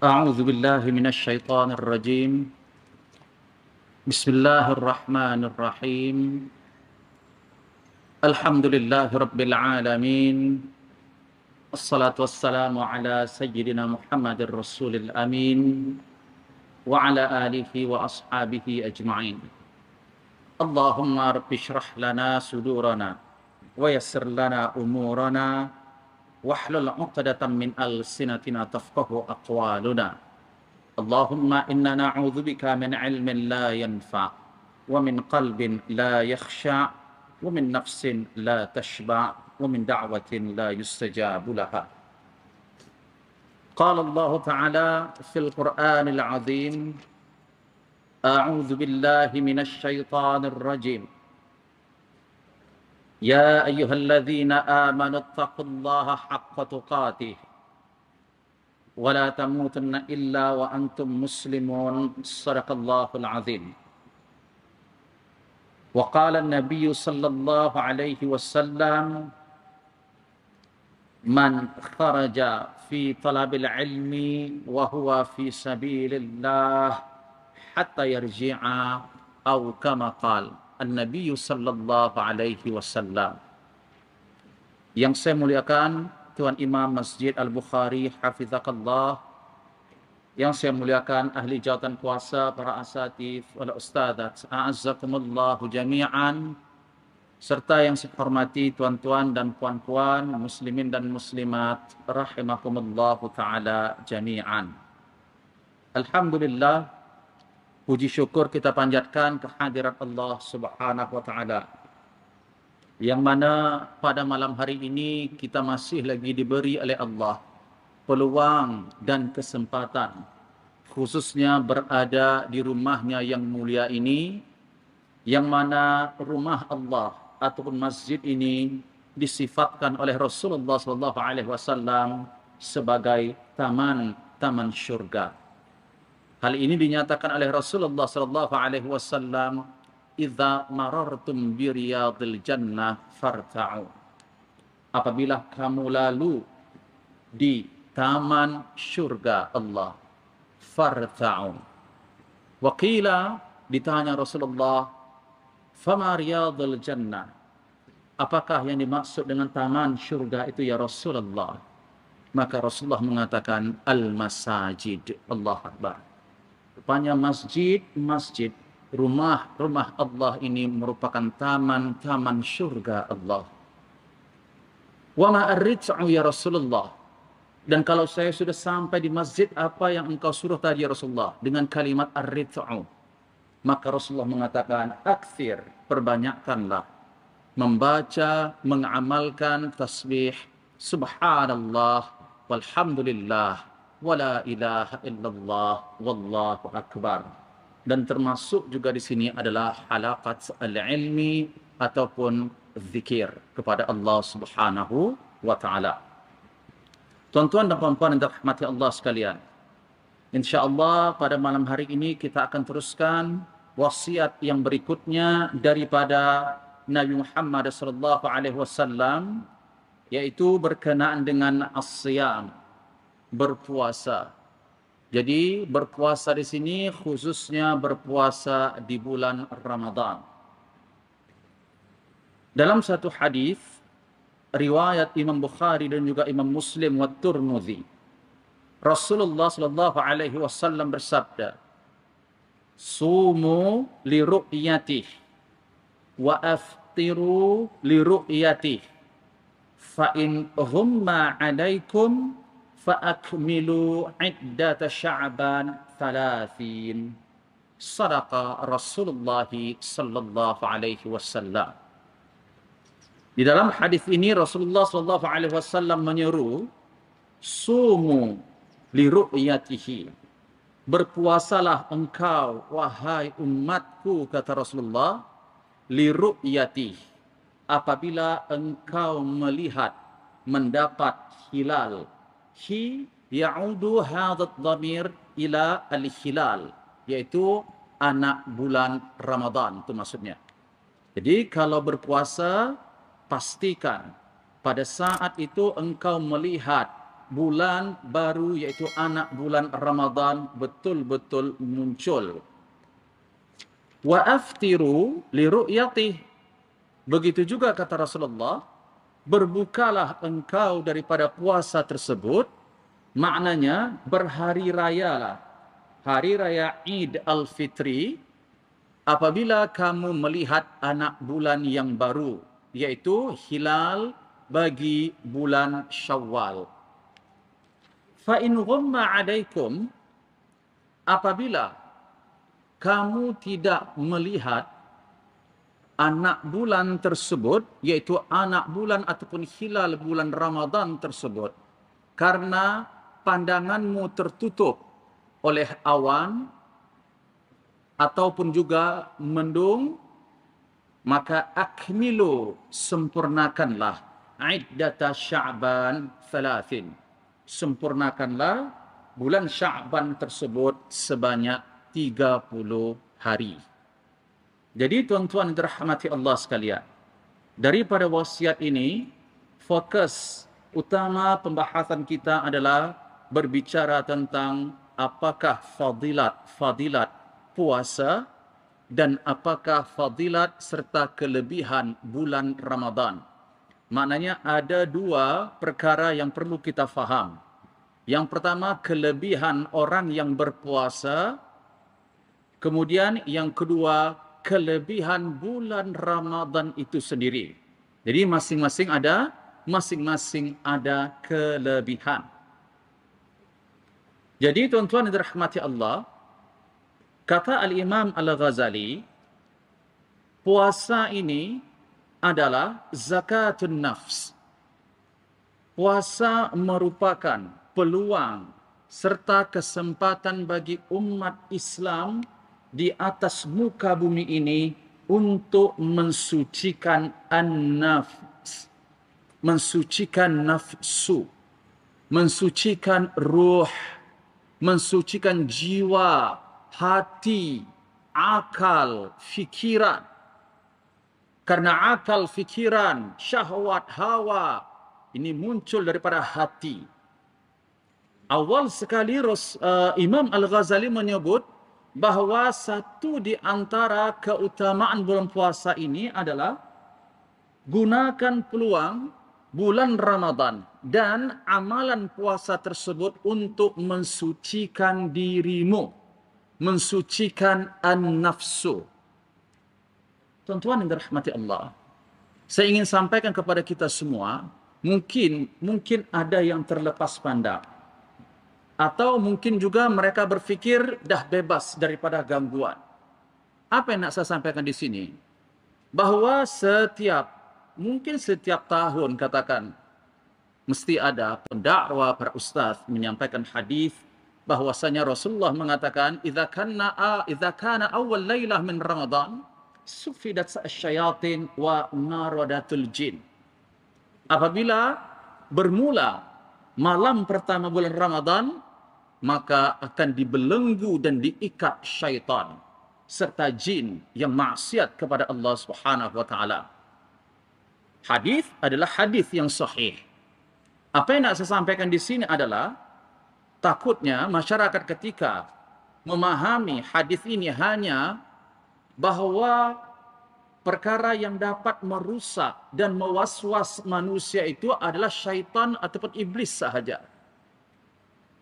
أعوذ بالله من الشيطان الرجيم بسم الله الرحمن الرحيم الحمد لله رب العالمين الصلاة والسلام على سيدنا محمد الرسول الأمين وعلى آله وأصحابه أجمعين اللهم رب اشرح لنا صدورنا ويسر لنا أمورنا واحلل عقدة من ألسنتنا تفقه أقوالنا اللهم إنا نعوذ بك من علم لا ينفع ومن قلب لا يخشع ومن نفس لا تشبع ومن دعوة لا يستجاب لها قال الله تعالى في القرآن العظيم أعوذ بالله من الشيطان الرجيم يا أيها الذين آمنوا اتقوا الله حق تقاته ولا تموتن إلا وأنتم مسلمون صدق الله العظيم وقال النبي صلى الله عليه وسلم من خرج في طلب العلم وهو في سبيل الله حتى يرجع أو كما قال An-Nabi sallallahu alaihi wasallam. Yang saya muliakan Tuan Imam Masjid Al-Bukhari hafizakallah. Yang saya muliakan ahli jawatan kuasa para asatif wal ustazat a'azzakumullahu jami'an serta yang saya hormati tuan-tuan dan puan-puan muslimin dan muslimat rahimakumullahu taala jami'an. Alhamdulillah puji syukur kita panjatkan kehadiran Allah Subhanahu wa taala. Yang mana pada malam hari ini kita masih lagi diberi oleh Allah peluang dan kesempatan khususnya berada di rumahnya yang mulia ini yang mana rumah Allah ataupun masjid ini disifatkan oleh Rasulullah saw sebagai taman taman syurga. Hal ini dinyatakan oleh Rasulullah sallallahu alaihi wasallam, "Idza marartum bi riyadil jannah farta'u." Apabila kamu lalu di taman syurga Allah, farta'u. Wa ditanya Rasulullah, fa "Fama riyadil jannah?" Apakah yang dimaksud dengan taman syurga itu ya Rasulullah? Maka Rasulullah mengatakan al-masajid. Allah Akbar. Rupanya masjid, masjid, rumah, rumah Allah ini merupakan taman-taman surga Allah. Wa ma'arrit'u ya Rasulullah. Dan kalau saya sudah sampai di masjid, apa yang engkau suruh tadi ya Rasulullah? Dengan kalimat ar Maka Rasulullah mengatakan, aksir, perbanyakkanlah. Membaca, mengamalkan tasbih. Subhanallah, walhamdulillah, wala ilaha illallah wallahu akbar. Dan termasuk juga di sini adalah halaqat al-ilmi ataupun zikir kepada Allah Subhanahu wa taala. Tuan-tuan dan puan-puan yang dirahmati Allah sekalian. Insya-Allah pada malam hari ini kita akan teruskan wasiat yang berikutnya daripada Nabi Muhammad sallallahu alaihi wasallam yaitu berkenaan dengan as-siyam berpuasa. Jadi berpuasa di sini khususnya berpuasa di bulan Ramadhan. Dalam satu hadis riwayat Imam Bukhari dan juga Imam Muslim wa Tirmidzi Rasulullah sallallahu alaihi wasallam bersabda Sumu li ru'yatih wa aftiru li ru'yatih fa in humma 'alaikum fa'akmilu iddata sya'ban thalathin. Sadaqa Rasulullah sallallahu alaihi wasallam. Di dalam hadis ini Rasulullah sallallahu alaihi wasallam menyuruh sumu li ru'yatihi. Berpuasalah engkau wahai umatku kata Rasulullah li ru'yatihi apabila engkau melihat mendapat hilal hi ya'udu hadat damir ila al-hilal yaitu anak bulan Ramadan itu maksudnya. Jadi kalau berpuasa pastikan pada saat itu engkau melihat bulan baru yaitu anak bulan Ramadan betul-betul muncul. Wa aftiru li ru'yatih. Begitu juga kata Rasulullah, berbukalah engkau daripada puasa tersebut maknanya berhari raya lah hari raya Eid al-Fitri apabila kamu melihat anak bulan yang baru yaitu hilal bagi bulan Syawal Fa'in in ghumma alaikum apabila kamu tidak melihat anak bulan tersebut yaitu anak bulan ataupun hilal bulan Ramadan tersebut karena pandanganmu tertutup oleh awan ataupun juga mendung maka akmilu sempurnakanlah iddata sya'ban thalathin sempurnakanlah bulan sya'ban tersebut sebanyak 30 hari jadi tuan-tuan dirahmati Allah sekalian. Daripada wasiat ini, fokus utama pembahasan kita adalah berbicara tentang apakah fadilat-fadilat puasa dan apakah fadilat serta kelebihan bulan Ramadan. Maknanya ada dua perkara yang perlu kita faham. Yang pertama, kelebihan orang yang berpuasa. Kemudian yang kedua, kelebihan bulan Ramadan itu sendiri. Jadi masing-masing ada masing-masing ada kelebihan. Jadi tuan-tuan yang dirahmati Allah, kata Al-Imam Al-Ghazali, puasa ini adalah zakatun nafs. Puasa merupakan peluang serta kesempatan bagi umat Islam di atas muka bumi ini untuk mensucikan an-nafs, mensucikan nafsu, mensucikan ruh, mensucikan jiwa, hati, akal, fikiran. Karena akal, fikiran, syahwat, hawa ini muncul daripada hati. Awal sekali Ros, uh, Imam Al-Ghazali menyebut bahwa satu di antara keutamaan bulan puasa ini adalah gunakan peluang bulan Ramadan dan amalan puasa tersebut untuk mensucikan dirimu, mensucikan an-nafsu. Tuan-tuan yang dirahmati Allah, saya ingin sampaikan kepada kita semua, mungkin mungkin ada yang terlepas pandang atau mungkin juga mereka berpikir dah bebas daripada gangguan. Apa yang nak saya sampaikan di sini? Bahwa setiap, mungkin setiap tahun katakan, mesti ada pendakwa para ustaz menyampaikan hadis bahwasanya Rasulullah mengatakan idza kana idza kana awal lailah min Ramadan sufidat asyayatin wa naradatul jin apabila bermula malam pertama bulan Ramadan maka akan dibelenggu dan diikat syaitan serta jin yang maksiat kepada Allah Subhanahu wa taala. Hadis adalah hadis yang sahih. Apa yang nak saya sampaikan di sini adalah takutnya masyarakat ketika memahami hadis ini hanya bahawa perkara yang dapat merusak dan mewaswas manusia itu adalah syaitan ataupun iblis sahaja.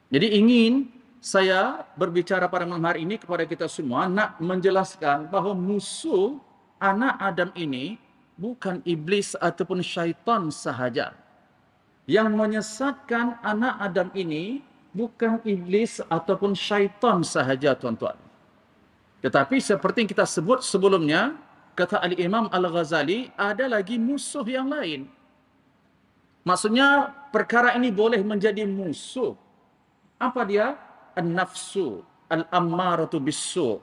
Jadi ingin saya berbicara pada malam hari ini kepada kita semua nak menjelaskan bahawa musuh anak Adam ini bukan iblis ataupun syaitan sahaja. Yang menyesatkan anak Adam ini bukan iblis ataupun syaitan sahaja tuan-tuan. Tetapi seperti yang kita sebut sebelumnya, kata Ali Imam Al-Ghazali, ada lagi musuh yang lain. Maksudnya perkara ini boleh menjadi musuh Apa dia? An-nafsu, al-ammaratu bisu.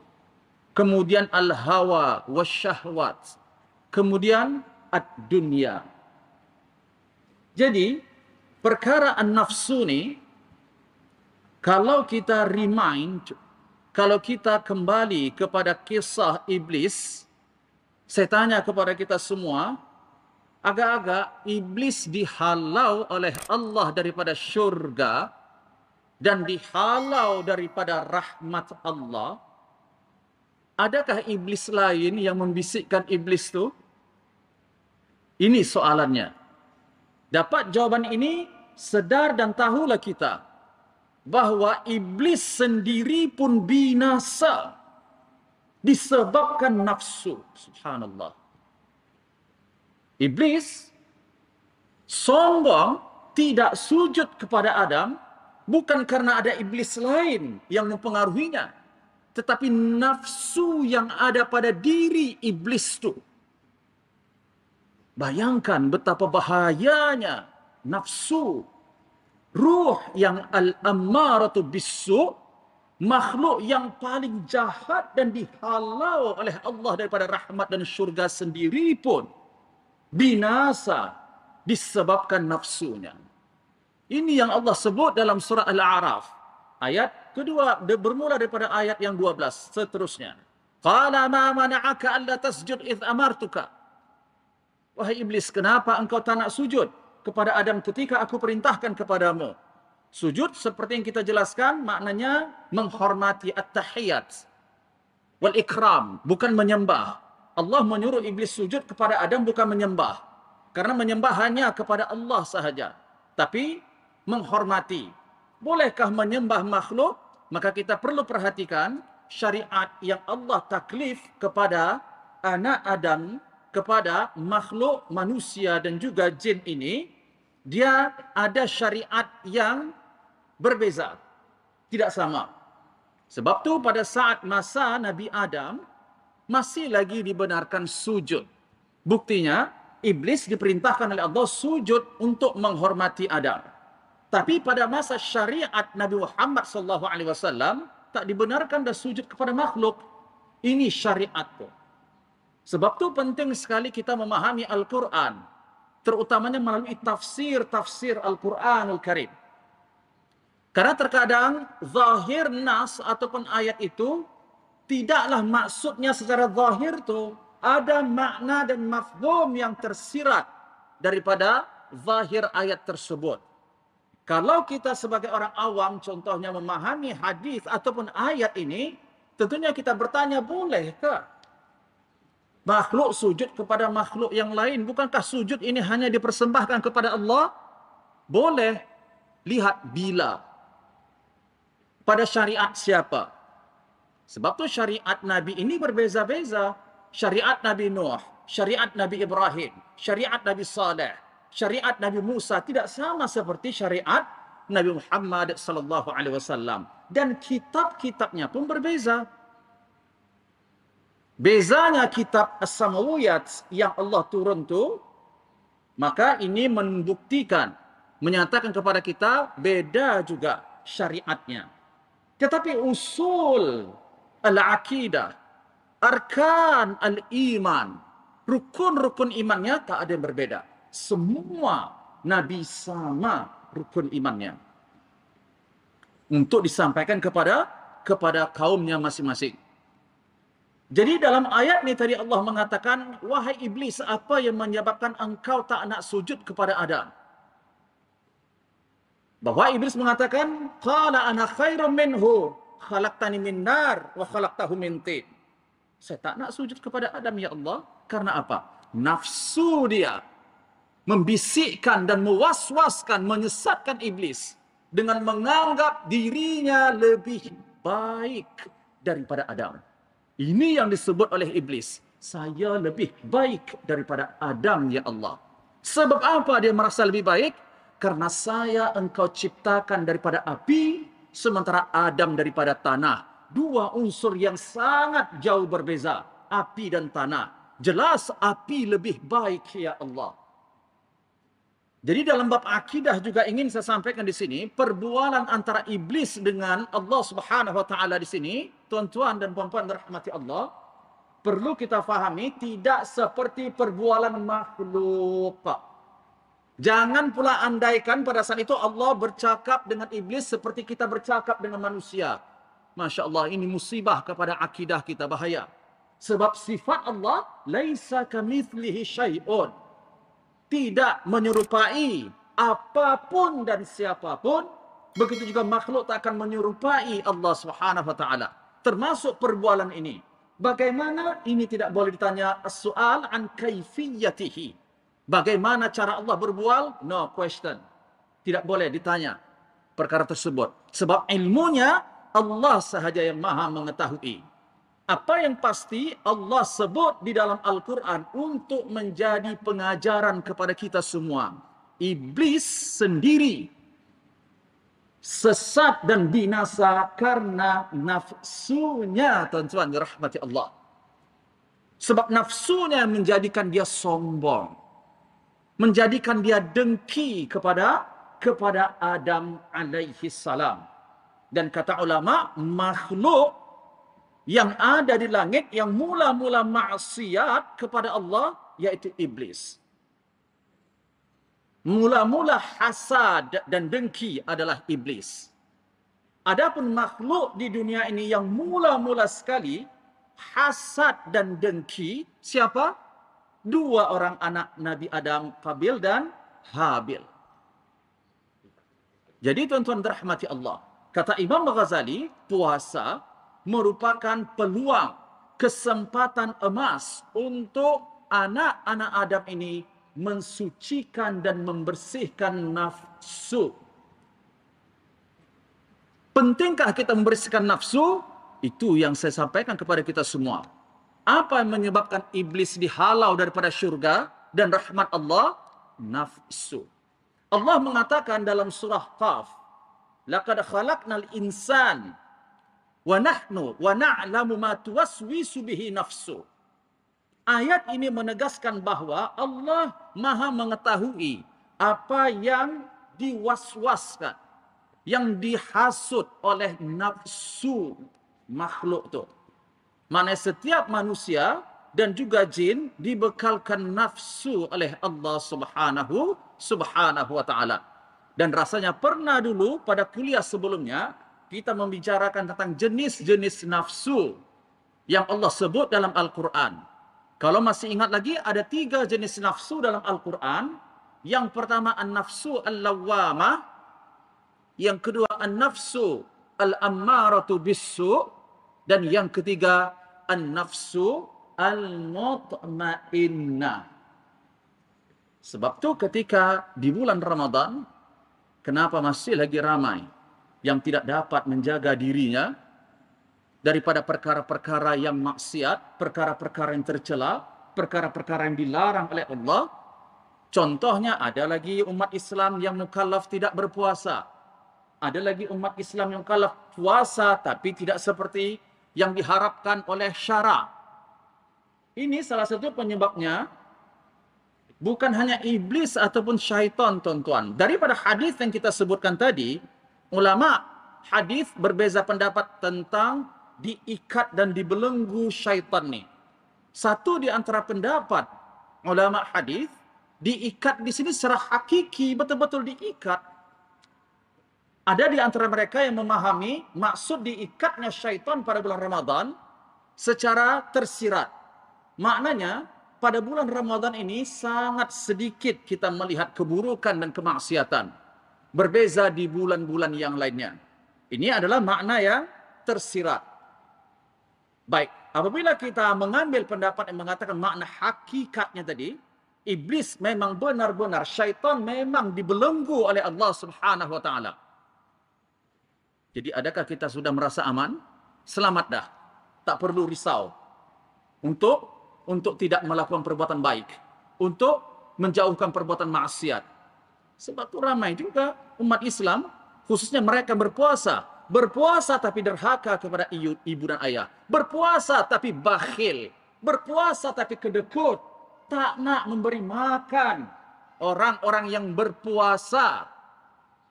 Kemudian al-hawa wasyahwat. Kemudian ad-dunya. Jadi, perkara an-nafsu ini, kalau kita remind, kalau kita kembali kepada kisah iblis, saya tanya kepada kita semua, agak-agak iblis dihalau oleh Allah daripada syurga dan dihalau daripada rahmat Allah, adakah iblis lain yang membisikkan iblis itu? Ini soalannya. Dapat jawaban ini sedar dan tahulah kita bahwa iblis sendiri pun binasa disebabkan nafsu. Subhanallah. Iblis sombong tidak sujud kepada Adam Bukan karena ada iblis lain yang mempengaruhinya. Tetapi nafsu yang ada pada diri iblis itu. Bayangkan betapa bahayanya nafsu. Ruh yang al-ammaratu bisu. Makhluk yang paling jahat dan dihalau oleh Allah daripada rahmat dan syurga sendiri pun. Binasa disebabkan nafsunya. Ini yang Allah sebut dalam surah Al-A'raf. Ayat kedua bermula daripada ayat yang 12 seterusnya. Qala ma mana'aka alla tasjud id amartuka. Wahai iblis, kenapa engkau tak nak sujud kepada Adam ketika aku perintahkan kepadamu? Sujud seperti yang kita jelaskan maknanya menghormati at-tahiyat wal ikram, bukan menyembah. Allah menyuruh iblis sujud kepada Adam bukan menyembah. Karena menyembah hanya kepada Allah sahaja. Tapi menghormati. Bolehkah menyembah makhluk? Maka kita perlu perhatikan syariat yang Allah taklif kepada anak Adam, kepada makhluk manusia dan juga jin ini, dia ada syariat yang berbeza, tidak sama. Sebab tu pada saat masa Nabi Adam masih lagi dibenarkan sujud. Buktinya iblis diperintahkan oleh Allah sujud untuk menghormati Adam. Tapi pada masa syariat Nabi Muhammad sallallahu alaihi wasallam tak dibenarkan dah sujud kepada makhluk. Ini syariat tu. Sebab tu penting sekali kita memahami Al-Quran. Terutamanya melalui tafsir-tafsir Al-Quranul Karim. Karena terkadang zahir nas ataupun ayat itu tidaklah maksudnya secara zahir tu ada makna dan mafhum yang tersirat daripada zahir ayat tersebut. Kalau kita sebagai orang awam contohnya memahami hadis ataupun ayat ini, tentunya kita bertanya bolehkah makhluk sujud kepada makhluk yang lain? Bukankah sujud ini hanya dipersembahkan kepada Allah? Boleh. Lihat bila. Pada syariat siapa? Sebab tu syariat Nabi ini berbeza-beza. Syariat Nabi Nuh, syariat Nabi Ibrahim, syariat Nabi Saleh, syariat Nabi Musa tidak sama seperti syariat Nabi Muhammad sallallahu alaihi wasallam dan kitab-kitabnya pun berbeza. Bezanya kitab As-Samawiyat yang Allah turun tu maka ini membuktikan menyatakan kepada kita beda juga syariatnya. Tetapi usul al aqidah, arkan al-iman, rukun-rukun imannya tak ada yang berbeda semua nabi sama rukun imannya untuk disampaikan kepada kepada kaumnya masing-masing. Jadi dalam ayat ini tadi Allah mengatakan, wahai iblis, apa yang menyebabkan engkau tak nak sujud kepada Adam? Bahwa iblis mengatakan, qala ana khairum minhu, khalaqtani min nar wa khalaqtahu min tin. Saya tak nak sujud kepada Adam ya Allah, karena apa? Nafsu dia membisikkan dan mewaswaskan, menyesatkan iblis dengan menganggap dirinya lebih baik daripada Adam. Ini yang disebut oleh iblis. Saya lebih baik daripada Adam, ya Allah. Sebab apa dia merasa lebih baik? Karena saya engkau ciptakan daripada api, sementara Adam daripada tanah. Dua unsur yang sangat jauh berbeza, api dan tanah. Jelas api lebih baik, ya Allah. Jadi dalam bab akidah juga ingin saya sampaikan di sini perbualan antara iblis dengan Allah Subhanahu wa taala di sini, tuan-tuan dan puan-puan rahmati Allah, perlu kita fahami tidak seperti perbualan makhluk. Jangan pula andaikan pada saat itu Allah bercakap dengan iblis seperti kita bercakap dengan manusia. Masya Allah ini musibah kepada akidah kita bahaya. Sebab sifat Allah laisa kamithlihi syai'un tidak menyerupai apapun dan siapapun, begitu juga makhluk tak akan menyerupai Allah Subhanahu wa taala. Termasuk perbualan ini. Bagaimana ini tidak boleh ditanya soal an kaifiyatihi. Bagaimana cara Allah berbual? No question. Tidak boleh ditanya perkara tersebut. Sebab ilmunya Allah sahaja yang maha mengetahui. Apa yang pasti Allah sebut di dalam Al-Quran untuk menjadi pengajaran kepada kita semua. Iblis sendiri sesat dan binasa karena nafsunya tuan-tuan rahmati Allah. Sebab nafsunya menjadikan dia sombong. Menjadikan dia dengki kepada kepada Adam alaihi salam. Dan kata ulama, makhluk yang ada di langit yang mula-mula maksiat kepada Allah yaitu iblis. Mula-mula hasad dan dengki adalah iblis. Adapun makhluk di dunia ini yang mula-mula sekali hasad dan dengki siapa? Dua orang anak Nabi Adam, Fabil dan Habil. Jadi tuan-tuan terahmati Allah. Kata Imam Ghazali, puasa merupakan peluang kesempatan emas untuk anak-anak Adam ini mensucikan dan membersihkan nafsu. Pentingkah kita membersihkan nafsu? Itu yang saya sampaikan kepada kita semua. Apa yang menyebabkan iblis dihalau daripada syurga dan rahmat Allah? Nafsu. Allah mengatakan dalam surah Qaf, "Laqad khalaqnal insan Wa nahnu wa na'lamu ma tuwaswisu bihi nafsu. Ayat ini menegaskan bahwa Allah maha mengetahui apa yang diwaswaskan, yang dihasut oleh nafsu makhluk itu. Mana setiap manusia dan juga jin dibekalkan nafsu oleh Allah Subhanahu Subhanahu wa taala. Dan rasanya pernah dulu pada kuliah sebelumnya kita membicarakan tentang jenis-jenis nafsu yang Allah sebut dalam Al-Quran. Kalau masih ingat lagi, ada tiga jenis nafsu dalam Al-Quran. Yang pertama, an-nafsu al-lawwamah. Yang kedua, an-nafsu al-ammaratu bisu. Dan yang ketiga, an-nafsu al-mutmainnah. Sebab itu ketika di bulan Ramadan, kenapa masih lagi ramai? yang tidak dapat menjaga dirinya daripada perkara-perkara yang maksiat, perkara-perkara yang tercela, perkara-perkara yang dilarang oleh Allah. Contohnya ada lagi umat Islam yang mukallaf tidak berpuasa. Ada lagi umat Islam yang mukallaf puasa tapi tidak seperti yang diharapkan oleh syara. Ini salah satu penyebabnya bukan hanya iblis ataupun syaitan tuan-tuan. Daripada hadis yang kita sebutkan tadi, Ulama hadis berbeza pendapat tentang diikat dan dibelenggu syaitan nih. Satu di antara pendapat ulama hadis diikat di sini secara hakiki betul-betul diikat. Ada di antara mereka yang memahami maksud diikatnya syaitan pada bulan Ramadan secara tersirat. Maknanya pada bulan Ramadan ini sangat sedikit kita melihat keburukan dan kemaksiatan berbeza di bulan-bulan yang lainnya. Ini adalah makna yang tersirat. Baik, apabila kita mengambil pendapat yang mengatakan makna hakikatnya tadi, iblis memang benar-benar syaitan memang dibelenggu oleh Allah Subhanahu wa taala. Jadi adakah kita sudah merasa aman? Selamat dah. Tak perlu risau. Untuk untuk tidak melakukan perbuatan baik, untuk menjauhkan perbuatan maksiat. Sebab itu ramai juga umat Islam, khususnya mereka berpuasa, berpuasa tapi derhaka kepada ibu dan ayah, berpuasa tapi bakhil, berpuasa tapi kedekut, tak nak memberi makan orang-orang yang berpuasa.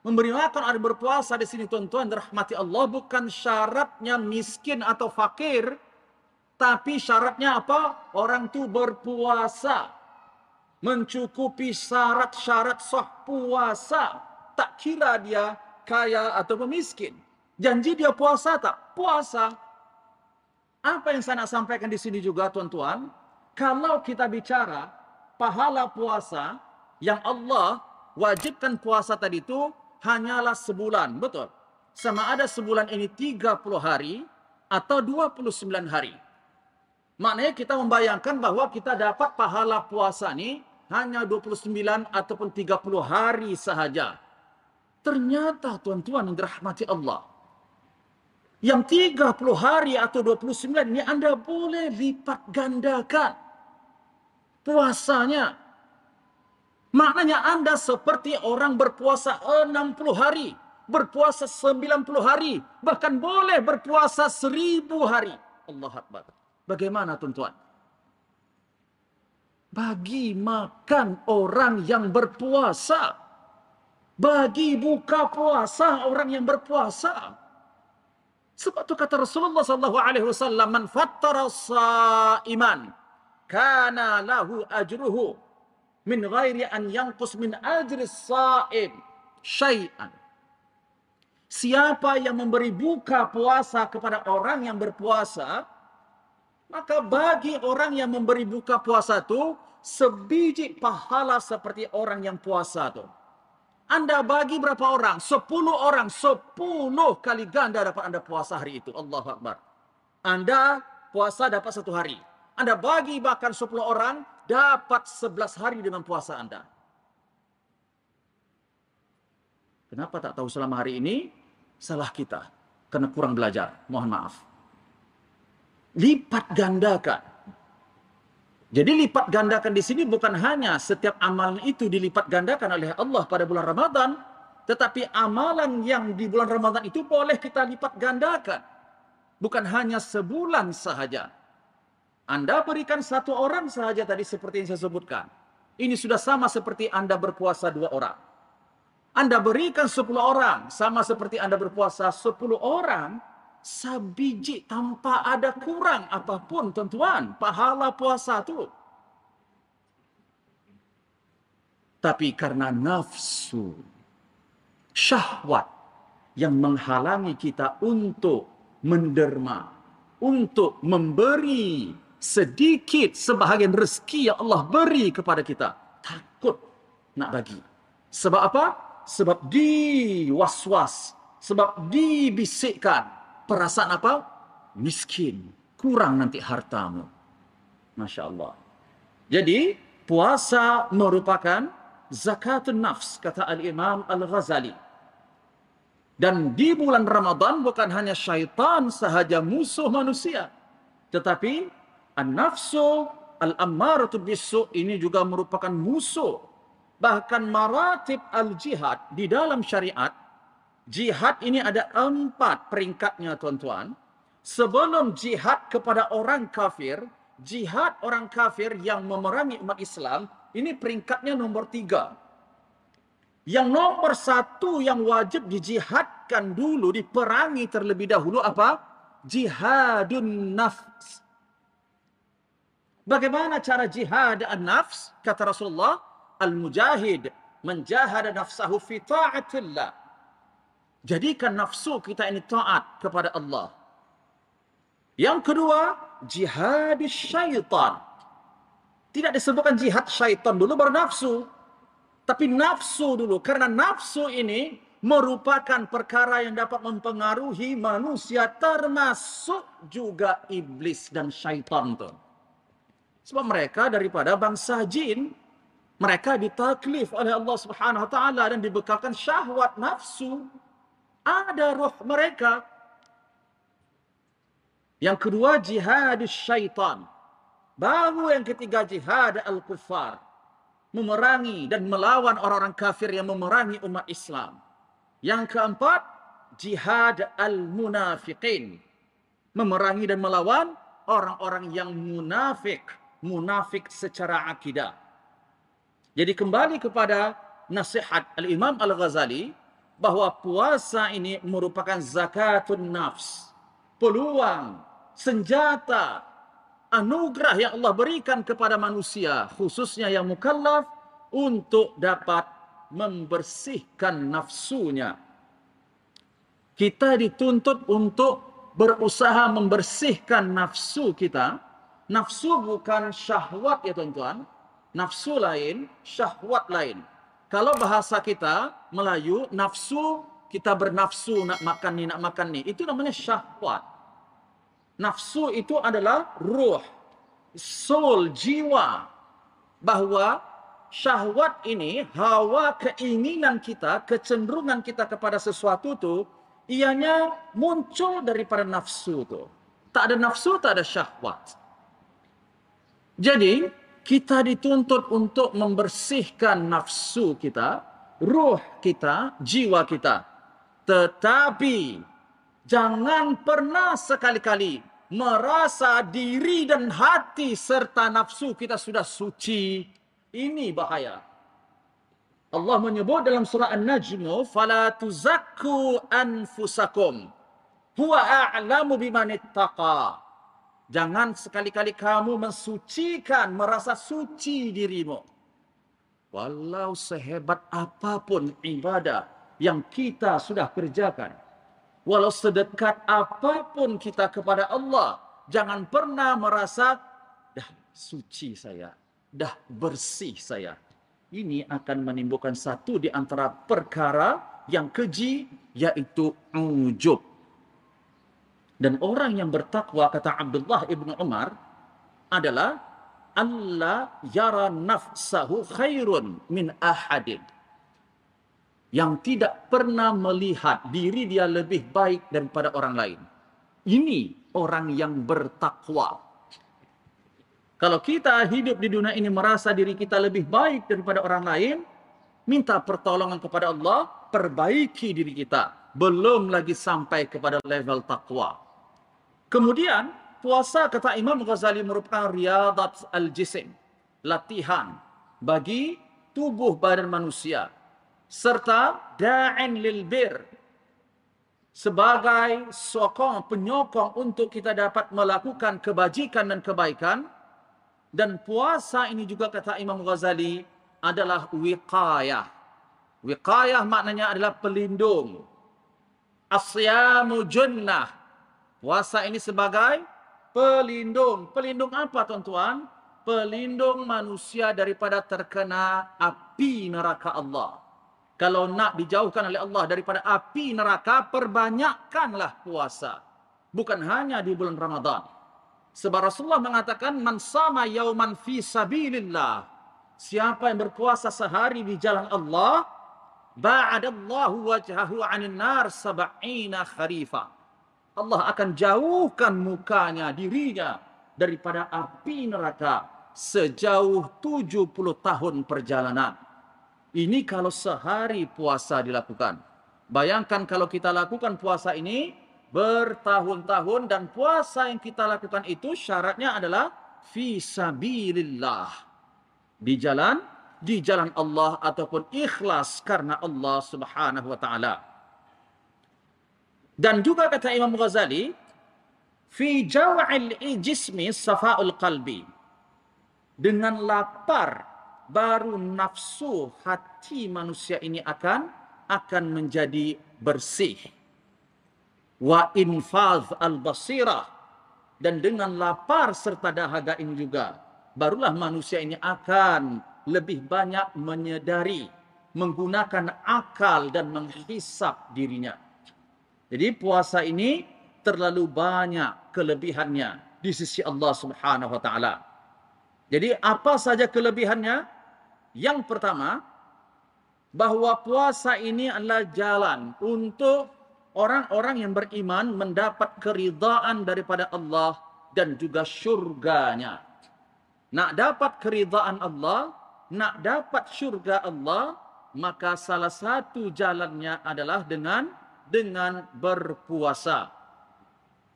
Memberi makan orang berpuasa di sini tuan-tuan dirahmati Allah bukan syaratnya miskin atau fakir, tapi syaratnya apa? Orang tuh berpuasa. Mencukupi syarat-syarat sah puasa tak kira dia kaya atau miskin. Janji dia puasa tak? Puasa. Apa yang saya nak sampaikan di sini juga tuan-tuan, kalau kita bicara pahala puasa yang Allah wajibkan puasa tadi itu hanyalah sebulan, betul? Sama ada sebulan ini 30 hari atau 29 hari. Maknanya kita membayangkan bahwa kita dapat pahala puasa ini hanya 29 ataupun 30 hari sahaja. Ternyata tuan-tuan yang dirahmati Allah. Yang 30 hari atau 29 ini Anda boleh lipat gandakan. Puasanya. Maknanya Anda seperti orang berpuasa 60 hari. Berpuasa 90 hari. Bahkan boleh berpuasa 1000 hari. Allah Akbar. Bagaimana tuan-tuan? Bagi makan orang yang berpuasa bagi buka puasa orang yang berpuasa. Sebab itu kata Rasulullah sallallahu alaihi wasallam, "Man fattara shaiman kana lahu ajruhu min ghairi an yanqus min ajri shaim syai'an." Siapa yang memberi buka puasa kepada orang yang berpuasa, maka bagi orang yang memberi buka puasa itu sebiji pahala seperti orang yang puasa itu. Anda bagi berapa orang? Sepuluh orang. Sepuluh kali ganda dapat Anda puasa hari itu. Allahu Akbar. Anda puasa dapat satu hari. Anda bagi bahkan sepuluh orang, dapat sebelas hari dengan puasa Anda. Kenapa tak tahu selama hari ini? Salah kita. Karena kurang belajar. Mohon maaf. Lipat gandakan jadi lipat gandakan di sini bukan hanya setiap amalan itu dilipat gandakan oleh Allah pada bulan Ramadan, tetapi amalan yang di bulan Ramadan itu boleh kita lipat gandakan. Bukan hanya sebulan sahaja. Anda berikan satu orang sahaja tadi seperti yang saya sebutkan. Ini sudah sama seperti Anda berpuasa dua orang. Anda berikan sepuluh orang, sama seperti Anda berpuasa sepuluh orang, sabiji tanpa ada kurang apapun tentuan pahala puasa itu. Tapi karena nafsu, syahwat yang menghalangi kita untuk menderma, untuk memberi sedikit sebahagian rezeki yang Allah beri kepada kita. Takut nak bagi. Sebab apa? Sebab diwaswas, sebab dibisikkan, perasaan apa? Miskin. Kurang nanti hartamu. Masya Allah. Jadi puasa merupakan zakatun nafs kata Al-Imam Al-Ghazali. Dan di bulan Ramadan bukan hanya syaitan sahaja musuh manusia. Tetapi an-nafsu al-ammaratu bisu ini juga merupakan musuh. Bahkan maratib al-jihad di dalam syariat Jihad ini ada empat peringkatnya tuan-tuan. Sebelum jihad kepada orang kafir, jihad orang kafir yang memerangi umat Islam, ini peringkatnya nomor tiga. Yang nomor satu yang wajib dijihadkan dulu, diperangi terlebih dahulu apa? Jihadun nafs. Bagaimana cara jihad nafs Kata Rasulullah, al-mujahid menjahada nafsahu fi ta'atillah Jadikan nafsu kita ini taat kepada Allah. Yang kedua, jihad syaitan. Tidak disebutkan jihad syaitan dulu baru nafsu. Tapi nafsu dulu. Karena nafsu ini merupakan perkara yang dapat mempengaruhi manusia termasuk juga iblis dan syaitan tuh. Sebab mereka daripada bangsa jin, mereka ditaklif oleh Allah Subhanahu wa taala dan dibekalkan syahwat nafsu. Ada roh mereka. Yang kedua jihad syaitan. Baru yang ketiga jihad al-kuffar. Memerangi dan melawan orang-orang kafir yang memerangi umat Islam. Yang keempat jihad al-munafiqin. Memerangi dan melawan orang-orang yang munafik. Munafik secara akidah. Jadi kembali kepada nasihat Al-Imam Al-Ghazali bahwa puasa ini merupakan zakatun nafs. Peluang, senjata, anugerah yang Allah berikan kepada manusia, khususnya yang mukallaf, untuk dapat membersihkan nafsunya. Kita dituntut untuk berusaha membersihkan nafsu kita. Nafsu bukan syahwat ya tuan-tuan. Nafsu lain, syahwat lain. Kalau bahasa kita Melayu, nafsu kita bernafsu nak makan ni, nak makan ni Itu namanya syahwat. Nafsu itu adalah ruh, soul, jiwa. Bahwa syahwat ini, hawa keinginan kita, kecenderungan kita kepada sesuatu itu, ianya muncul daripada nafsu itu. Tak ada nafsu, tak ada syahwat. Jadi, kita dituntut untuk membersihkan nafsu kita, ruh kita, jiwa kita. Tetapi jangan pernah sekali-kali merasa diri dan hati serta nafsu kita sudah suci. Ini bahaya. Allah menyebut dalam surah An-Najm, "Fala tuzakku anfusakum. Huwa a'lamu biman Jangan sekali-kali kamu mensucikan, merasa suci dirimu. Walau sehebat apapun ibadah yang kita sudah kerjakan. Walau sedekat apapun kita kepada Allah. Jangan pernah merasa, dah suci saya, dah bersih saya. Ini akan menimbulkan satu di antara perkara yang keji, yaitu ujub dan orang yang bertakwa kata Abdullah ibnu Umar adalah Allah yara nafsahu khairun min ahadin. Yang tidak pernah melihat diri dia lebih baik daripada orang lain. Ini orang yang bertakwa. Kalau kita hidup di dunia ini merasa diri kita lebih baik daripada orang lain, minta pertolongan kepada Allah, perbaiki diri kita. Belum lagi sampai kepada level takwa. Kemudian puasa kata Imam Ghazali merupakan riadat al-jisim, latihan bagi tubuh badan manusia serta da'in lil bir sebagai sokong penyokong untuk kita dapat melakukan kebajikan dan kebaikan dan puasa ini juga kata Imam Ghazali adalah wiqayah. Wiqayah maknanya adalah pelindung. Asyamu junnah Puasa ini sebagai pelindung. Pelindung apa tuan-tuan? Pelindung manusia daripada terkena api neraka Allah. Kalau nak dijauhkan oleh Allah daripada api neraka, perbanyakkanlah puasa. Bukan hanya di bulan Ramadan. Sebab Rasulullah mengatakan, Man sama yauman fi sabilillah. Siapa yang berpuasa sehari di jalan Allah, Ba'adallahu wajhahu anin nar sab'ina kharifa. Allah akan jauhkan mukanya, dirinya daripada api neraka sejauh 70 tahun perjalanan. Ini kalau sehari puasa dilakukan. Bayangkan kalau kita lakukan puasa ini bertahun-tahun dan puasa yang kita lakukan itu syaratnya adalah fisabilillah. Di jalan di jalan Allah ataupun ikhlas karena Allah Subhanahu wa taala. Dan juga kata Imam Ghazali, fi jawa'il jismi safa'ul qalbi. Dengan lapar baru nafsu hati manusia ini akan akan menjadi bersih. Wa infaz al-basirah dan dengan lapar serta dahaga ini juga barulah manusia ini akan lebih banyak menyadari menggunakan akal dan menghisap dirinya Jadi puasa ini terlalu banyak kelebihannya di sisi Allah Subhanahu wa taala. Jadi apa saja kelebihannya? Yang pertama bahwa puasa ini adalah jalan untuk orang-orang yang beriman mendapat keridaan daripada Allah dan juga syurganya. Nak dapat keridaan Allah, nak dapat syurga Allah, maka salah satu jalannya adalah dengan dengan berpuasa.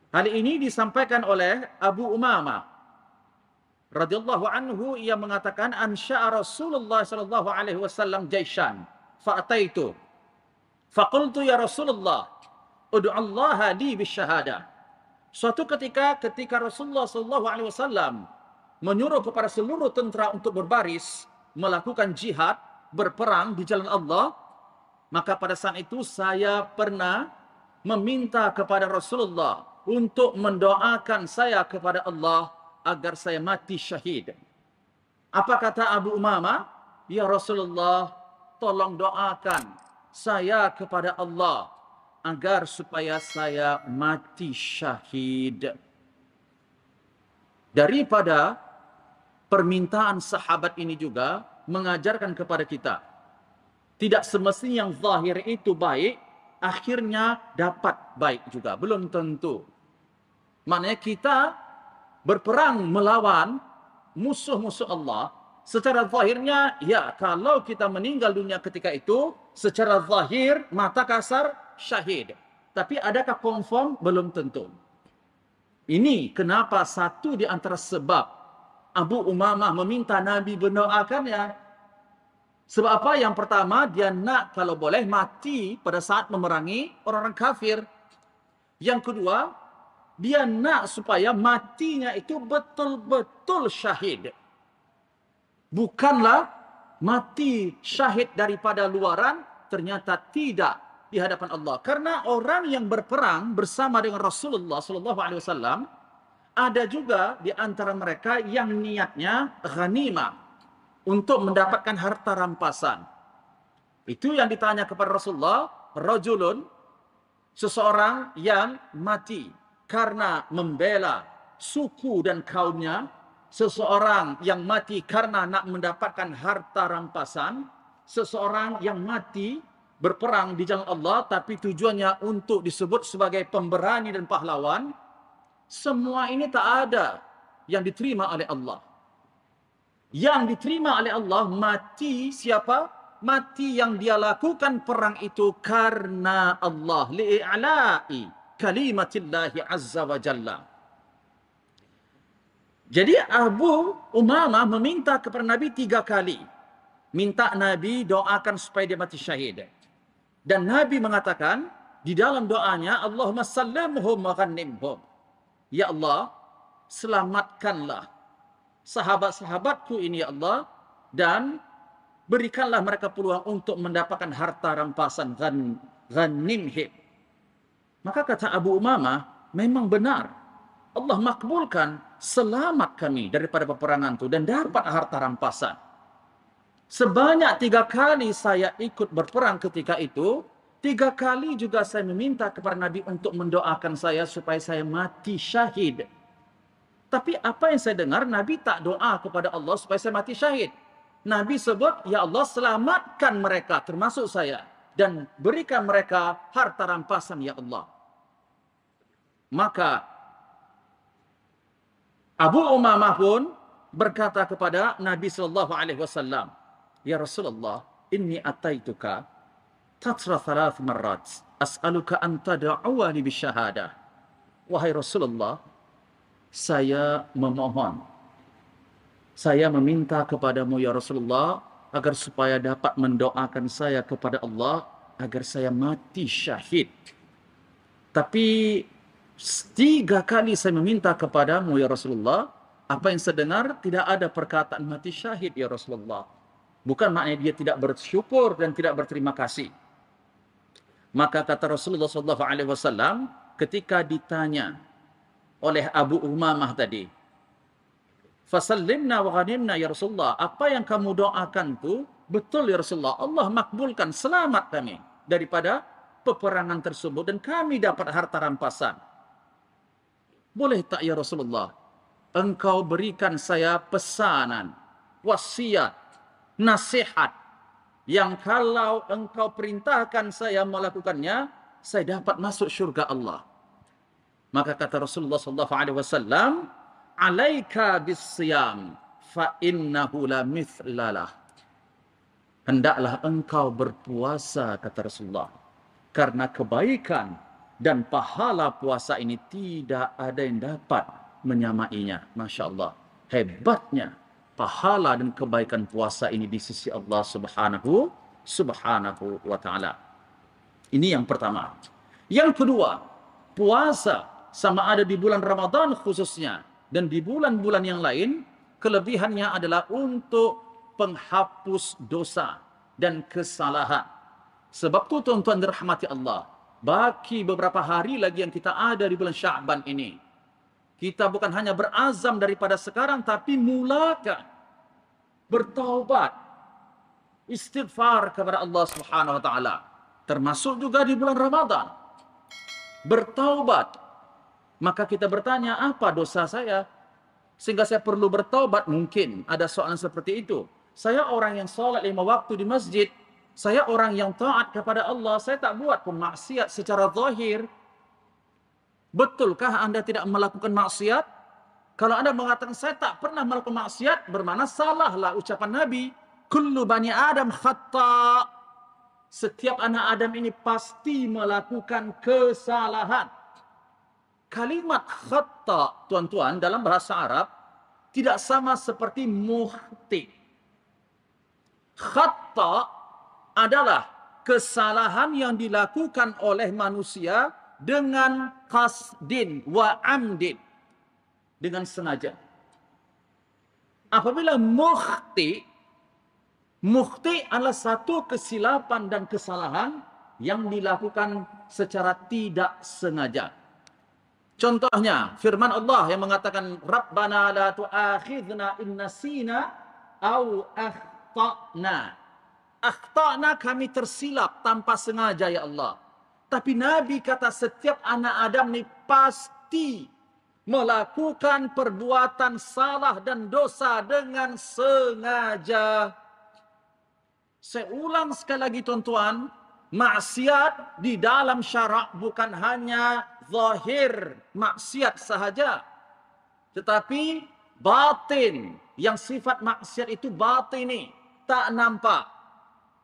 Hal ini disampaikan oleh Abu Umama radhiyallahu anhu ia mengatakan ansya Rasulullah sallallahu alaihi wasallam jaishan fa'ataitu faqultu ya Rasulullah ud'u Allah li bisyahada suatu ketika ketika Rasulullah sallallahu alaihi wasallam menyuruh kepada seluruh tentara untuk berbaris melakukan jihad berperang di jalan Allah Maka pada saat itu saya pernah meminta kepada Rasulullah untuk mendoakan saya kepada Allah agar saya mati syahid. Apa kata Abu Umama? Ya Rasulullah, tolong doakan saya kepada Allah agar supaya saya mati syahid. Daripada permintaan sahabat ini juga mengajarkan kepada kita Tidak semestinya yang zahir itu baik, akhirnya dapat baik juga. Belum tentu. Maknanya kita berperang melawan musuh-musuh Allah. Secara zahirnya, ya kalau kita meninggal dunia ketika itu, secara zahir, mata kasar, syahid. Tapi adakah konform? Belum tentu. Ini kenapa satu di antara sebab Abu Umamah meminta Nabi mendoakannya Sebab apa? Yang pertama, dia nak kalau boleh mati pada saat memerangi orang-orang kafir. Yang kedua, dia nak supaya matinya itu betul-betul syahid. Bukanlah mati syahid daripada luaran, ternyata tidak di hadapan Allah. Karena orang yang berperang bersama dengan Rasulullah SAW, ada juga di antara mereka yang niatnya ghanimah untuk mendapatkan harta rampasan. Itu yang ditanya kepada Rasulullah, rajulun seseorang yang mati karena membela suku dan kaumnya, seseorang yang mati karena nak mendapatkan harta rampasan, seseorang yang mati berperang di jalan Allah tapi tujuannya untuk disebut sebagai pemberani dan pahlawan, semua ini tak ada yang diterima oleh Allah. yang diterima oleh Allah mati siapa? Mati yang dia lakukan perang itu karena Allah. Li'i'la'i kalimatillahi azza wa jalla. Jadi Abu Umamah meminta kepada Nabi tiga kali. Minta Nabi doakan supaya dia mati syahid. Dan Nabi mengatakan di dalam doanya Allahumma sallamhum wa ghannimhum. Ya Allah, selamatkanlah sahabat-sahabatku ini ya Allah dan berikanlah mereka peluang untuk mendapatkan harta rampasan ghan, ghanimhim. Maka kata Abu Umamah, memang benar. Allah makbulkan selamat kami daripada peperangan itu dan dapat harta rampasan. Sebanyak tiga kali saya ikut berperang ketika itu, tiga kali juga saya meminta kepada Nabi untuk mendoakan saya supaya saya mati syahid tapi apa yang saya dengar, Nabi tak doa kepada Allah supaya saya mati syahid. Nabi sebut, Ya Allah selamatkan mereka, termasuk saya. Dan berikan mereka harta rampasan, Ya Allah. Maka Abu Umamah pun berkata kepada Nabi SAW, Alaihi Wasallam, Ya Rasulullah, inni ataituka tatra thalath marrat. As'aluka an tada'uwa li Wahai Rasulullah, saya memohon. Saya meminta kepadamu ya Rasulullah agar supaya dapat mendoakan saya kepada Allah agar saya mati syahid. Tapi tiga kali saya meminta kepadamu ya Rasulullah, apa yang saya dengar tidak ada perkataan mati syahid ya Rasulullah. Bukan maknanya dia tidak bersyukur dan tidak berterima kasih. Maka kata Rasulullah SAW ketika ditanya oleh Abu Umamah tadi. Fasallimna wa ghanimna ya Rasulullah. Apa yang kamu doakan tu betul ya Rasulullah. Allah makbulkan selamat kami daripada peperangan tersebut dan kami dapat harta rampasan. Boleh tak ya Rasulullah? Engkau berikan saya pesanan, wasiat, nasihat yang kalau engkau perintahkan saya melakukannya, saya dapat masuk syurga Allah. Maka kata Rasulullah sallallahu alaihi wasallam, "Alaika bisiyam fa innahu la mithlalah." Hendaklah engkau berpuasa kata Rasulullah karena kebaikan dan pahala puasa ini tidak ada yang dapat menyamainya. Masya Allah. Hebatnya pahala dan kebaikan puasa ini di sisi Allah subhanahu subhanahu wa ta'ala. Ini yang pertama. Yang kedua, puasa sama ada di bulan Ramadan khususnya dan di bulan-bulan yang lain kelebihannya adalah untuk penghapus dosa dan kesalahan. Sebab itu tuan-tuan dirahmati Allah, baki beberapa hari lagi yang kita ada di bulan Sya'ban ini. Kita bukan hanya berazam daripada sekarang tapi mulakan bertaubat istighfar kepada Allah Subhanahu wa taala termasuk juga di bulan Ramadan bertaubat maka kita bertanya, apa dosa saya? Sehingga saya perlu bertobat mungkin. Ada soalan seperti itu. Saya orang yang sholat lima waktu di masjid. Saya orang yang taat kepada Allah. Saya tak buat pemaksiat secara zahir. Betulkah Anda tidak melakukan maksiat? Kalau Anda mengatakan saya tak pernah melakukan maksiat, bermana salahlah ucapan Nabi. Kullu bani Adam khata. Setiap anak Adam ini pasti melakukan kesalahan. Kalimat khatta, tuan-tuan, dalam bahasa Arab tidak sama seperti muhti. Khatta adalah kesalahan yang dilakukan oleh manusia dengan kasdin wa amdin. Dengan sengaja. Apabila muhti, muhti adalah satu kesilapan dan kesalahan yang dilakukan secara tidak sengaja. Contohnya firman Allah yang mengatakan Rabbana la tu'akhidna in nasina au akhtana. Akhtana kami tersilap tanpa sengaja ya Allah. Tapi Nabi kata setiap anak Adam ini pasti melakukan perbuatan salah dan dosa dengan sengaja. Saya ulang sekali lagi tuan-tuan, maksiat di dalam syarak bukan hanya zahir maksiat sahaja tetapi batin yang sifat maksiat itu batin batini tak nampak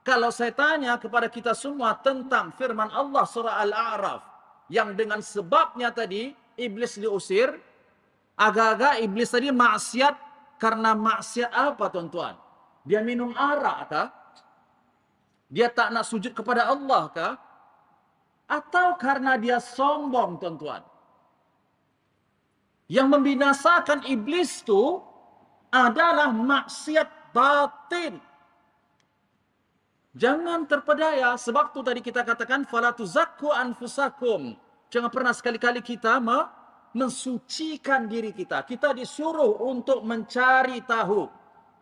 kalau saya tanya kepada kita semua tentang firman Allah surah al-a'raf yang dengan sebabnya tadi iblis diusir agak-agak iblis tadi maksiat karena maksiat apa tuan-tuan dia minum arak atau dia tak nak sujud kepada Allah kah? Atau karena dia sombong tuan-tuan? Yang membinasakan iblis tu adalah maksiat batin. Jangan terpedaya sebab tu tadi kita katakan falatuzakku anfusakum. Jangan pernah sekali-kali kita me mensucikan diri kita. Kita disuruh untuk mencari tahu,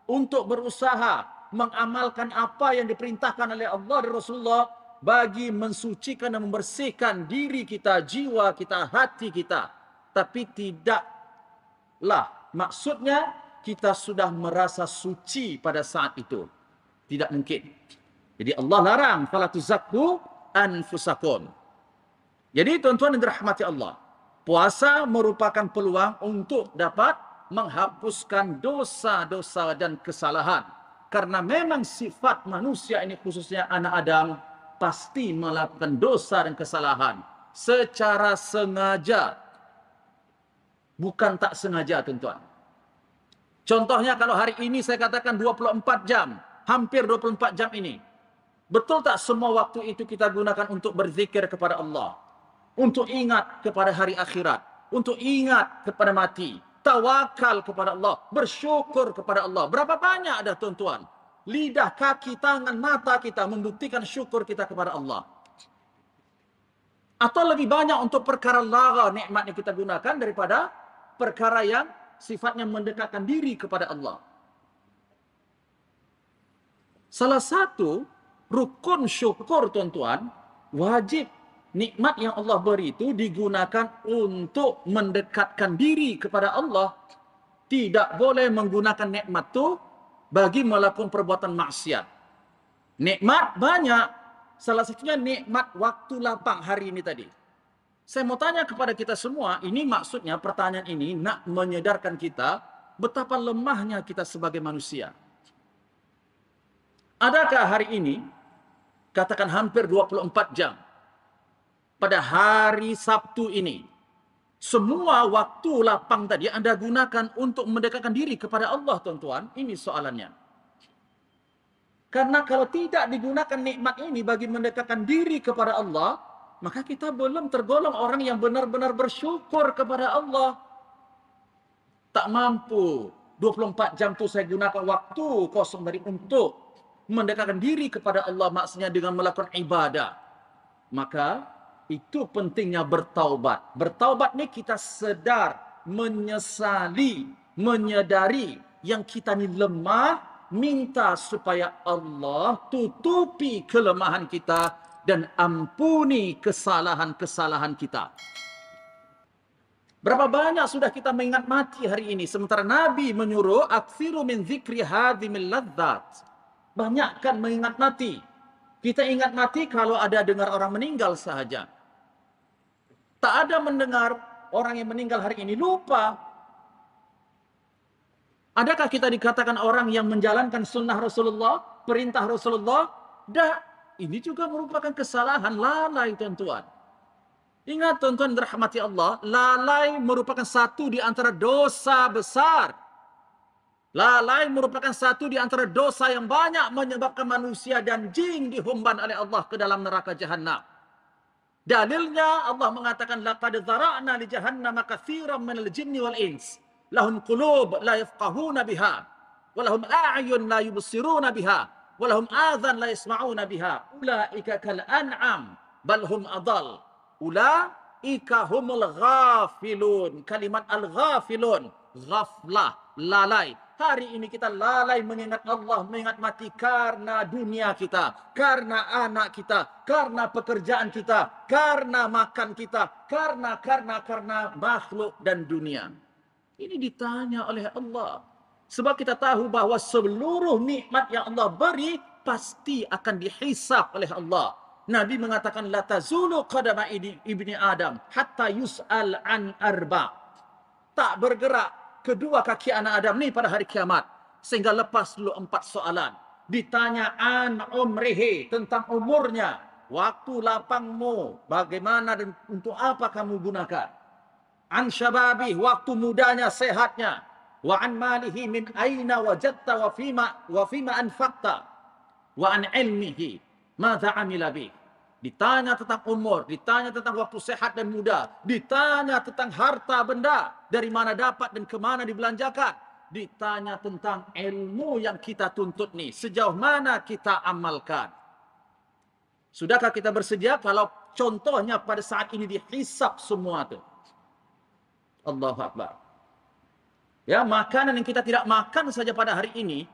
untuk berusaha, mengamalkan apa yang diperintahkan oleh Allah dan Rasulullah bagi mensucikan dan membersihkan diri kita, jiwa kita, hati kita. Tapi tidaklah maksudnya kita sudah merasa suci pada saat itu. Tidak mungkin. Jadi Allah larang Jadi tuan-tuan yang dirahmati Allah, puasa merupakan peluang untuk dapat menghapuskan dosa-dosa dan kesalahan Karena memang sifat manusia ini khususnya anak Adam pasti melakukan dosa dan kesalahan secara sengaja. Bukan tak sengaja tuan-tuan. Contohnya kalau hari ini saya katakan 24 jam, hampir 24 jam ini. Betul tak semua waktu itu kita gunakan untuk berzikir kepada Allah? Untuk ingat kepada hari akhirat? Untuk ingat kepada mati? tawakal kepada Allah, bersyukur kepada Allah. Berapa banyak ada tuan-tuan? Lidah, kaki, tangan, mata kita membuktikan syukur kita kepada Allah. Atau lebih banyak untuk perkara lara nikmat yang kita gunakan daripada perkara yang sifatnya mendekatkan diri kepada Allah. Salah satu rukun syukur tuan-tuan wajib nikmat yang Allah beri itu digunakan untuk mendekatkan diri kepada Allah. Tidak boleh menggunakan nikmat itu bagi melakukan perbuatan maksiat. Nikmat banyak. Salah satunya nikmat waktu lapang hari ini tadi. Saya mau tanya kepada kita semua, ini maksudnya pertanyaan ini nak menyedarkan kita betapa lemahnya kita sebagai manusia. Adakah hari ini, katakan hampir 24 jam, pada hari Sabtu ini. Semua waktu lapang tadi Anda gunakan untuk mendekatkan diri kepada Allah tuan-tuan. Ini soalannya. Karena kalau tidak digunakan nikmat ini bagi mendekatkan diri kepada Allah, maka kita belum tergolong orang yang benar-benar bersyukur kepada Allah. Tak mampu. 24 jam itu saya gunakan waktu kosong dari untuk mendekatkan diri kepada Allah maksudnya dengan melakukan ibadah. Maka itu pentingnya bertaubat. Bertaubat ini kita sedar, menyesali, menyadari yang kita ini lemah, minta supaya Allah tutupi kelemahan kita dan ampuni kesalahan-kesalahan kita. Berapa banyak sudah kita mengingat mati hari ini. Sementara Nabi menyuruh, Aksiru min zikri hadimil ladzat. Banyakkan mengingat mati. Kita ingat mati kalau ada dengar orang meninggal saja. Tak ada mendengar orang yang meninggal hari ini lupa. Adakah kita dikatakan orang yang menjalankan sunnah Rasulullah, perintah Rasulullah? Dah, ini juga merupakan kesalahan lalai tuan-tuan. Ingat tuan-tuan dirahmati Allah, lalai merupakan satu di antara dosa besar. Lalai merupakan satu di antara dosa yang banyak menyebabkan manusia dan jin dihumban oleh Allah ke dalam neraka jahanam. Dalilnya Allah mengatakan laqad dzara'na li jahannama katsiran minal jinni wal ins lahum qulub la yafqahuna biha wa lahum a'yun la yubsiruna biha wa lahum adhan la yasma'una biha ulaika kal an'am bal hum adall ulaika humul ghafilun kalimat al ghafilun ghaflah lalai hari ini kita lalai mengingat Allah, mengingat mati karena dunia kita, karena anak kita, karena pekerjaan kita, karena makan kita, karena karena karena makhluk dan dunia. Ini ditanya oleh Allah. Sebab kita tahu bahawa seluruh nikmat yang Allah beri pasti akan dihisap oleh Allah. Nabi mengatakan la tazulu qadama ibni Adam hatta yus'al an arba. Tak bergerak kedua kaki anak Adam ini pada hari kiamat. Sehingga lepas dulu empat soalan. Ditanya an umrihi tentang umurnya. Waktu lapangmu bagaimana dan untuk apa kamu gunakan. An syababi waktu mudanya sehatnya. Wa an malihi min aina wajatta wa fima, wa fima anfakta. Wa an ilmihi. Mada amila Ditanya tentang umur, ditanya tentang waktu sehat dan muda, ditanya tentang harta benda, dari mana dapat dan kemana dibelanjakan. Ditanya tentang ilmu yang kita tuntut nih, sejauh mana kita amalkan. Sudahkah kita bersedia kalau contohnya pada saat ini dihisap semua itu? Allahu Akbar. Ya, makanan yang kita tidak makan saja pada hari ini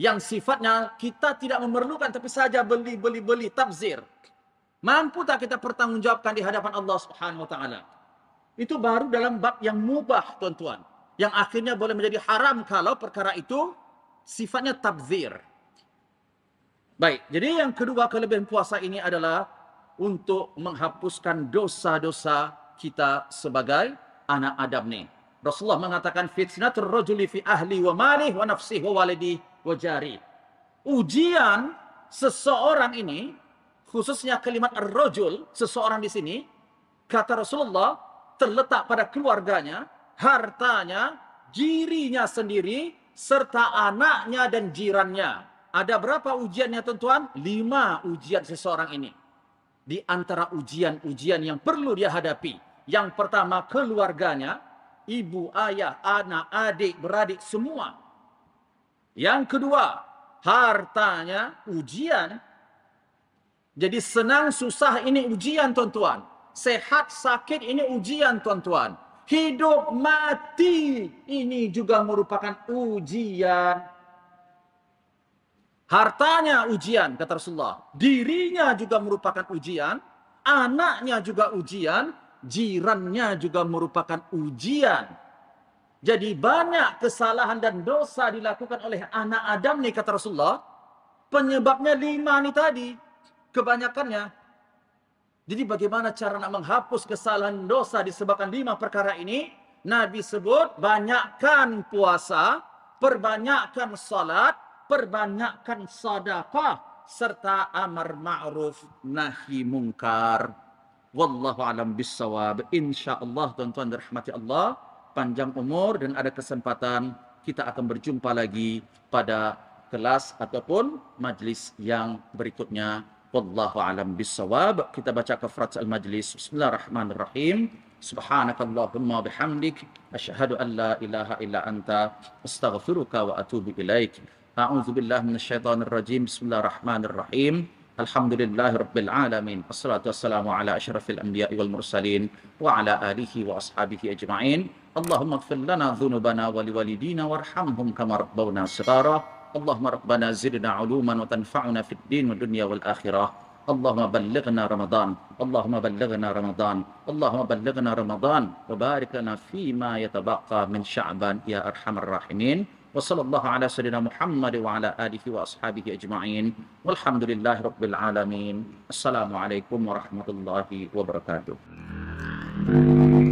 yang sifatnya kita tidak memerlukan tapi saja beli beli beli tabzir. Mampu tak kita pertanggungjawabkan di hadapan Allah Subhanahu wa taala? Itu baru dalam bab yang mubah, tuan-tuan. Yang akhirnya boleh menjadi haram kalau perkara itu sifatnya tabzir. Baik, jadi yang kedua kelebihan puasa ini adalah untuk menghapuskan dosa-dosa kita sebagai anak Adam nih. Rasulullah mengatakan fitnatur rajuli fi ahli wa malih wa nafsihi wa walidi wa jari. Ujian seseorang ini khususnya kalimat ar-rajul, seseorang di sini, kata Rasulullah, terletak pada keluarganya, hartanya, dirinya sendiri, serta anaknya dan jirannya. Ada berapa ujiannya tuan-tuan? Lima ujian seseorang ini. Di antara ujian-ujian yang perlu dia hadapi. Yang pertama keluarganya, ibu, ayah, anak, adik, beradik, semua. Yang kedua, hartanya, ujian jadi senang susah ini ujian tuan-tuan. Sehat sakit ini ujian tuan-tuan. Hidup mati ini juga merupakan ujian. Hartanya ujian kata Rasulullah. Dirinya juga merupakan ujian. Anaknya juga ujian. Jirannya juga merupakan ujian. Jadi banyak kesalahan dan dosa dilakukan oleh anak Adam nih kata Rasulullah. Penyebabnya lima nih tadi kebanyakannya. Jadi bagaimana cara nak menghapus kesalahan dosa disebabkan lima perkara ini? Nabi sebut banyakkan puasa, perbanyakkan salat, perbanyakkan sedekah serta amar ma'ruf nahi mungkar. Wallahu alam bisawab. Insyaallah tuan-tuan dirahmati Allah, panjang umur dan ada kesempatan kita akan berjumpa lagi pada kelas ataupun majlis yang berikutnya. Wallahu alam bisawab. Kita baca kafrat al-majlis. Bismillahirrahmanirrahim. Subhanakallahumma bihamdik. Ashahadu an la ilaha illa anta. Astaghfiruka wa atubu ilaik. A'udzu billahi minasyaitonir rajim. Bismillahirrahmanirrahim. Alhamdulillahi rabbil alamin. Assalatu wassalamu ala asyrafil anbiya'i wal mursalin wa ala alihi wa ashabihi ajma'in. Allahumma ighfir lana dhunubana wa liwalidina warhamhum kama rabbawna shighara. اللهم ربنا زدنا علوما وتنفعنا في الدين والدنيا والآخرة اللهم بلغنا رمضان اللهم بلغنا رمضان اللهم بلغنا رمضان وبارك لنا فيما يتبقى من شعبان يا أرحم الراحمين وصلى الله على سيدنا محمد وعلى آله وأصحابه أجمعين والحمد لله رب العالمين السلام عليكم ورحمة الله وبركاته